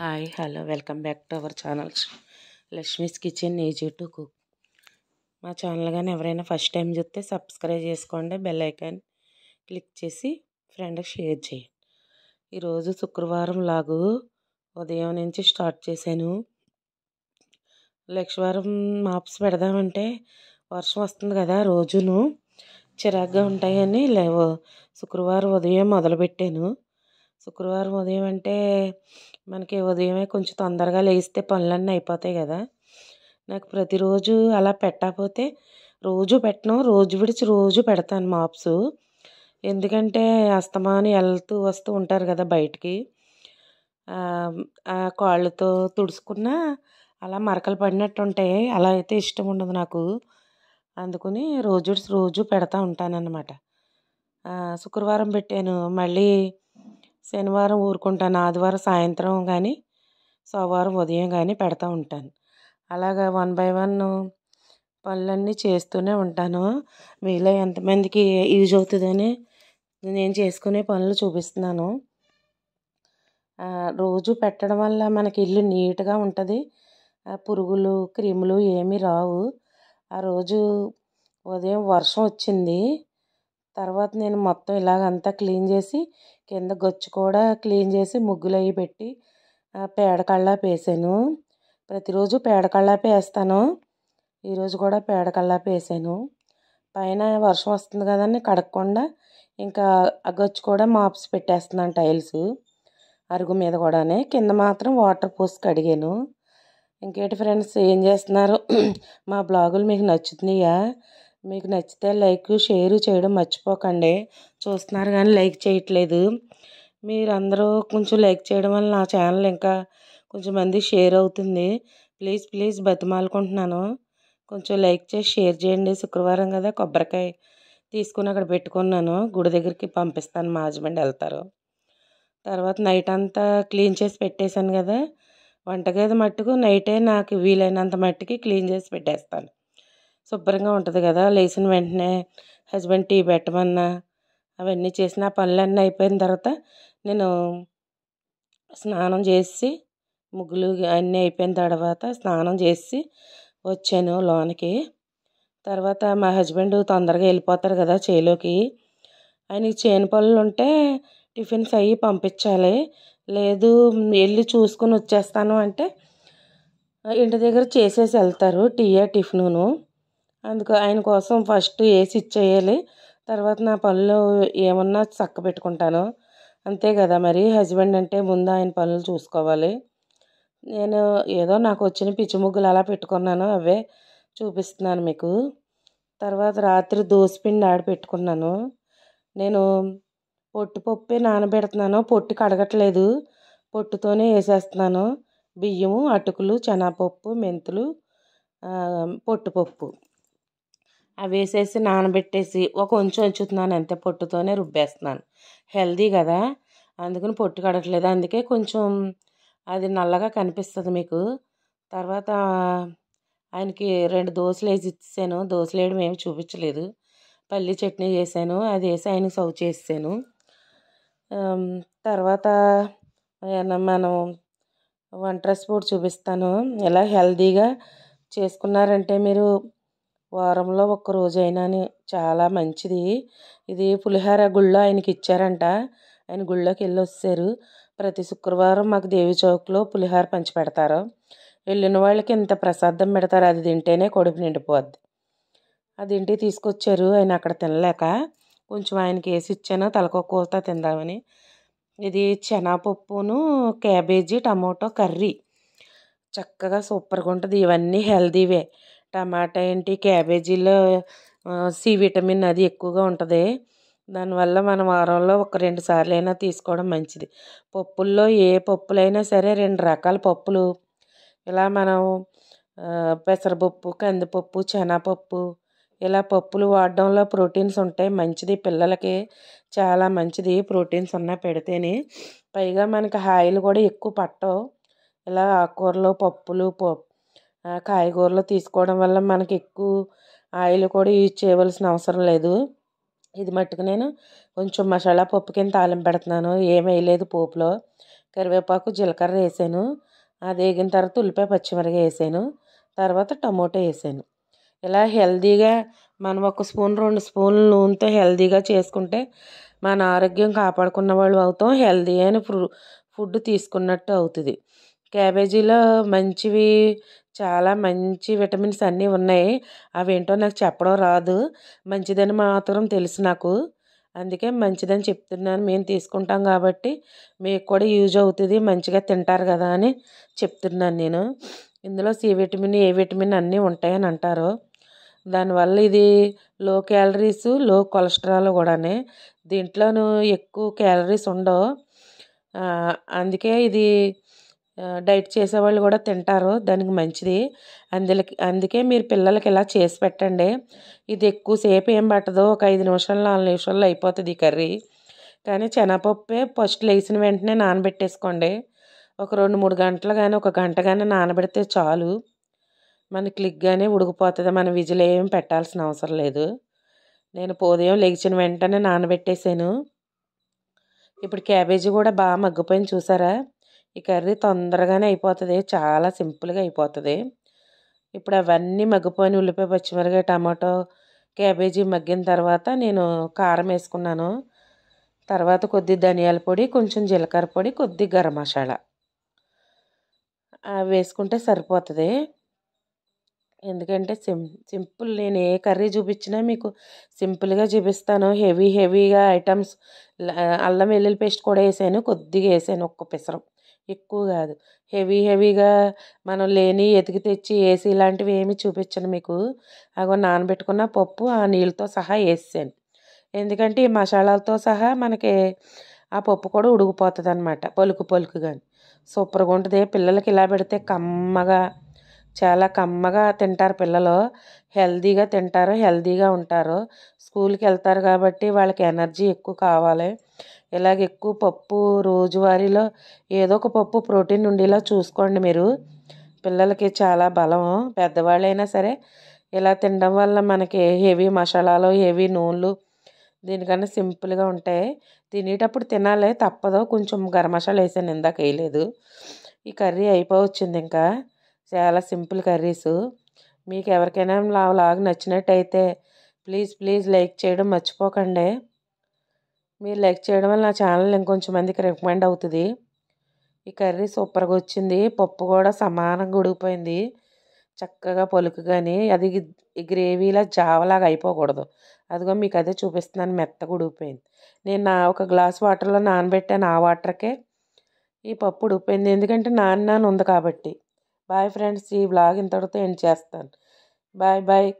hi hello welcome back to our channel Lakshmi's kitchen easy to cook మా channel కానీ ఎవరైనా first time చూస్తే subscribe చేసుకోండి బెల్ ఐకాన్ క్లిక్ చేసి ఫ్రెండ్కి షేర్ చేయండి ఈరోజు శుక్రవారం లాగు ఉదయం నుంచి స్టార్ట్ చేశాను లక్షవారం మాప్స్ పెడదామంటే వర్షం వస్తుంది కదా రోజును చిరాగ్గా ఉంటాయని శుక్రవారం ఉదయం మొదలుపెట్టాను శుక్రవారం ఉదయం అంటే మనకి ఉదయమే కొంచెం తొందరగా లేస్తే పనులన్నీ అయిపోతాయి కదా నాకు ప్రతిరోజు అలా పెట్టకపోతే రోజు పెట్టను రోజు విడిచి రోజు పెడతాను మాప్స్ ఎందుకంటే అస్తమాని వెళ్తూ వస్తూ ఉంటారు కదా బయటికి కాళ్ళతో తుడుచుకున్నా అలా మరకలు పడినట్టు ఉంటాయి అలా అయితే ఇష్టం ఉండదు నాకు అందుకుని రోజు రోజు పెడతా ఉంటానన్నమాట శుక్రవారం పెట్టాను మళ్ళీ శనివారం ఊరుకుంటాను ఆదివారం సాయంత్రం కానీ సోమవారం ఉదయం కానీ పెడతా ఉంటాను అలాగా వన్ బై వన్ పనులన్నీ చేస్తూనే ఉంటాను మీలో ఎంతమందికి యూజ్ అవుతుందని నేను చేసుకునే పనులు చూపిస్తున్నాను రోజు పెట్టడం వల్ల మనకి ఇల్లు నీట్గా ఉంటుంది పురుగులు క్రిములు ఏమీ రావు ఆ రోజు ఉదయం వర్షం వచ్చింది తర్వాత నేను మొత్తం ఇలాగ అంతా క్లీన్ చేసి కింద గచ్చు కూడా క్లీన్ చేసి ముగ్గులు అవి పెట్టి పేడ కళ్ళాపి వేసాను ప్రతిరోజు పేడ కళ్ళాపి వేస్తాను ఈరోజు కూడా పేడ కళ్ళాపి వేసాను పైన వర్షం వస్తుంది కదండి కడగకుండా ఇంకా ఆ గచ్చు కూడా మాప్స్ పెట్టేస్తున్నాను టైల్స్ అరుగు మీద కూడానే కింద మాత్రం వాటర్ పోసి కడిగాను ఇంకేటి ఫ్రెండ్స్ ఏం చేస్తున్నారు మా బ్లాగులు మీకు నచ్చుతున్నాయా మీకు నచ్చితే లైక్ షేర్ చేయడం మర్చిపోకండి చూస్తున్నారు కానీ లైక్ చేయట్లేదు మీరందరూ కొంచెం లైక్ చేయడం వల్ల నా ఛానల్ ఇంకా కొంచెం మంది షేర్ అవుతుంది ప్లీజ్ ప్లీజ్ బతిమాలుకుంటున్నాను కొంచెం లైక్ చేసి షేర్ చేయండి శుక్రవారం కదా కొబ్బరికాయ తీసుకుని అక్కడ పెట్టుకున్నాను గుడి దగ్గరికి పంపిస్తాను మా హస్బెండ్ వెళ్తారు తర్వాత నైట్ అంతా క్లీన్ చేసి పెట్టేశాను కదా వంటగది మట్టుకు నైటే నాకు వీలైనంత మట్టుకి క్లీన్ చేసి పెట్టేస్తాను శుభ్రంగా ఉంటుంది కదా లేచిన వెంటనే హస్బెండ్ టీ పెట్టమన్నా అవన్నీ చేసిన పనులన్నీ అయిపోయిన తర్వాత నేను స్నానం చేసి ముగ్గులు అన్నీ అయిపోయిన తర్వాత స్నానం చేసి వచ్చాను లోనికి తర్వాత మా హస్బెండ్ తొందరగా వెళ్ళిపోతారు కదా చేలోకి ఆయనకి చేను పనులు ఉంటే టిఫిన్స్ అవి పంపించాలి లేదు వెళ్ళి చూసుకుని వచ్చేస్తాను అంటే ఇంటి దగ్గర చేసేసి వెళ్తారు టీయా టిఫిను అందుకు ఆయన కోసం ఫస్ట్ వేసి ఇచ్చేయాలి తర్వాత నా పనులు ఏమన్నా చక్క పెట్టుకుంటాను అంతే కదా మరి హస్బెండ్ అంటే ముందు ఆయన పనులు చూసుకోవాలి నేను ఏదో నాకు వచ్చిన పిచ్చి ముగ్గులు అలా పెట్టుకున్నాను అవే చూపిస్తున్నాను మీకు తర్వాత రాత్రి దోసపిండి ఆడ పెట్టుకున్నాను నేను పొట్టు పప్పే నానబెడుతున్నాను పొట్టు కడగట్లేదు పొట్టుతోనే వేసేస్తున్నాను బియ్యము అటుకులు శనగపప్పు మెంతులు పొట్టుపప్పు అవి వేసేసి నానబెట్టేసి ఒక కొంచెం ఉంచుతున్నాను అంతే పొట్టుతోనే రుబ్బేస్తున్నాను హెల్దీ కదా అందుకని పొట్టు కడట్లేదు అందుకే కొంచెం అది నల్లగా కనిపిస్తుంది మీకు తర్వాత ఆయనకి రెండు దోశలు వేసి ఇచ్చేసాను దోశలు వేయడం ఏమి చూపించలేదు పల్లి చట్నీ చేశాను అది వేసి ఆయనకు సౌ చేసాను తర్వాత మనం వంట రెసిపీ చూపిస్తాను ఇలా హెల్దీగా చేసుకున్నారంటే మీరు వారంలో ఒక్క రోజైనా చాలా మంచిది ఇది పులిహోర గుళ్ళో ఆయనకి ఇచ్చారంట ఆయన గుళ్ళోకి వెళ్ళి వచ్చారు ప్రతి శుక్రవారం మాకు దేవి చౌక్లో పులిహోర పంచి పెడతారు వెళ్ళిన వాళ్ళకి ఇంత ప్రసాదం పెడతారు అది తింటేనే కొడుపు నిండిపోద్ది అది ఇంటికి తీసుకొచ్చారు ఆయన అక్కడ తినలేక కొంచెం ఆయనకి వేసి ఇచ్చాను తలకో తిందామని ఇది శనగపప్పును క్యాబేజీ టమాటో కర్రీ చక్కగా సూపర్గా ఉంటుంది ఇవన్నీ హెల్దీవే టమాటా ఏంటి క్యాబేజీలో సి విటమిన్ అది ఎక్కువగా ఉంటుంది దానివల్ల మనం వారంలో ఒక రెండు సార్లు అయినా తీసుకోవడం మంచిది పప్పుల్లో ఏ పప్పులైనా సరే రెండు రకాల పప్పులు ఇలా మనం పెసరపప్పు కందిపప్పు శనగపప్పు ఇలా పప్పులు వాడడంలో ప్రోటీన్స్ ఉంటాయి మంచిది పిల్లలకి చాలా మంచిది ప్రోటీన్స్ ఉన్న పెడితేనే పైగా మనకి హాయిలు కూడా ఎక్కువ పట్టవు ఇలా ఆకుకూరలు పప్పులు పప్పు కాయగూరలు తీసుకోవడం వల్ల మనకి ఎక్కువ ఆయిల్ కూడా యూజ్ చేయవలసిన అవసరం లేదు ఇది మట్టుకు నేను కొంచెం మసాలా పప్పు కింద తాలింపు పెడుతున్నాను ఏం వేయలేదు పోపులో కరివేపాకు జీలకర్ర వేసాను అది వేగిన తర్వాత ఉల్లిపాయ పచ్చిమిరగా వేసాను తర్వాత టమోటా వేసాను ఇలా హెల్దీగా మనం ఒక స్పూన్ రెండు స్పూన్లు నూనెతో హెల్దీగా చేసుకుంటే మన ఆరోగ్యం కాపాడుకున్న వాళ్ళు అవుతాం హెల్దీ అయిన ఫుడ్ తీసుకున్నట్టు అవుతుంది క్యాబేజీలో మంచివి చాలా మంచి విటమిన్స్ అన్నీ ఉన్నాయి అవేంటో నాకు చెప్పడం రాదు మంచిదని మాత్రం తెలుసు నాకు అందుకే మంచిదని చెప్తున్నాను మేము తీసుకుంటాం కాబట్టి మీకు కూడా యూజ్ అవుతుంది మంచిగా తింటారు కదా అని చెప్తున్నాను నేను ఇందులో సి విటమిన్ ఏ విటమిన్ అన్నీ ఉంటాయని అంటారు దానివల్ల ఇది లో క్యాలరీస్ లో కొలెస్ట్రాల్ కూడానే దీంట్లోనూ ఎక్కువ క్యాలరీస్ ఉండవు అందుకే ఇది డైట్ చేసేవాళ్ళు కూడా తింటారు దానికి మంచిది అందులకి అందుకే మీరు పిల్లలకి ఇలా చేసి పెట్టండి ఇది ఎక్కువసేపు ఏం పట్టదు ఒక ఐదు నిమిషాలు నాలుగు నిమిషాల్లో అయిపోతుంది ఈ కర్రీ కానీ చెనపప్పే ఫస్ట్ లేచిన వెంటనే నానబెట్టేసుకోండి ఒక రెండు మూడు గంటలు కానీ ఒక గంట కానీ నానబెడితే చాలు మన క్లిక్గానే ఉడికిపోతుంది మనం విజిల్ ఏం పెట్టాల్సిన అవసరం లేదు నేను ఉదయం లేచిన వెంటనే నానబెట్టేసాను ఇప్పుడు క్యాబేజీ కూడా బాగా మగ్గిపోయింది చూసారా ఈ కర్రీ తొందరగానే అయిపోతుంది చాలా సింపుల్గా అయిపోతుంది ఇప్పుడు అవన్నీ మగ్గిపోయిన ఉల్లిపాయ పచ్చిమిరకాయ టమాటో క్యాబేజీ మగ్గిన తర్వాత నేను కారం వేసుకున్నాను తర్వాత కొద్ది ధనియాల పొడి కొంచెం జీలకర్ర పొడి కొద్ది గరం మసాలా అవి వేసుకుంటే సరిపోతుంది ఎందుకంటే సిం సింపుల్ నేను ఏ కర్రీ చూపించినా మీకు సింపుల్గా చూపిస్తాను హెవీ హెవీగా ఐటమ్స్ అల్లం వెల్లుల్లి పేస్ట్ కూడా వేసాను కొద్దిగా వేసాను ఒక్క పిసరం ఎక్కువ కాదు హెవీ హెవీగా మనం లేని ఎతికి తెచ్చి వేసి ఇలాంటివి ఏమి చూపించను మీకు అగో నానబెట్టుకున్న పప్పు ఆ నీళ్ళతో సహా వేసాను ఎందుకంటే ఈ మసాలాలతో సహా మనకి ఆ పప్పు కూడా ఉడికిపోతుంది అనమాట పలుకు పలుకుగా సూపర్గా ఉంటుంది పిల్లలకి ఇలా పెడితే కమ్మగా చాలా కమ్మగా తింటారు పిల్లలు హెల్తీగా తింటారు హెల్తీగా ఉంటారు స్కూల్కి వెళ్తారు కాబట్టి వాళ్ళకి ఎనర్జీ ఎక్కువ కావాలి ఇలాగ ఎక్కువ పప్పు రోజువారీలో ఏదో ఒక పప్పు ప్రోటీన్ ఉండేలా చూసుకోండి మీరు పిల్లలకి చాలా బలం పెద్దవాళ్ళైనా సరే ఇలా తినడం వల్ల మనకి హెవీ మసాలాలు హెవీ నూనెలు దీనికన్నా సింపుల్గా ఉంటాయి తినేటప్పుడు తినాలి తప్పదు కొంచెం గరం మసాలా వేసాను ఇందాక వేయలేదు ఈ కర్రీ అయిపోవచ్చింది ఇంకా చాలా సింపుల్ కర్రీస్ మీకు ఎవరికైనా లాగా నచ్చినట్టయితే ప్లీజ్ ప్లీజ్ లైక్ చేయడం మర్చిపోకండి మీరు లైక్ చేయడం వల్ల నా ఛానల్ ఇంకొంచెం మందికి రికమెండ్ అవుతుంది ఈ కర్రీ సూపర్గా వచ్చింది పప్పు కూడా సమానంగా ఉడికిపోయింది చక్కగా పలుకు కానీ అది గ్రేవీలా జావలాగా అయిపోకూడదు అదిగో మీకు అదే చూపిస్తున్నాను మెత్తగా ఉడికిపోయింది నేను నా ఒక గ్లాస్ వాటర్లో నానబెట్టాను ఆ వాటర్కే ఈ పప్పు ఉడికిపోయింది ఎందుకంటే నాన్న ఉంది కాబట్టి బాయ్ ఫ్రెండ్స్ ఈ బ్లాగ్ ఇంతటితో ఎండ్ చేస్తాను బాయ్ బాయ్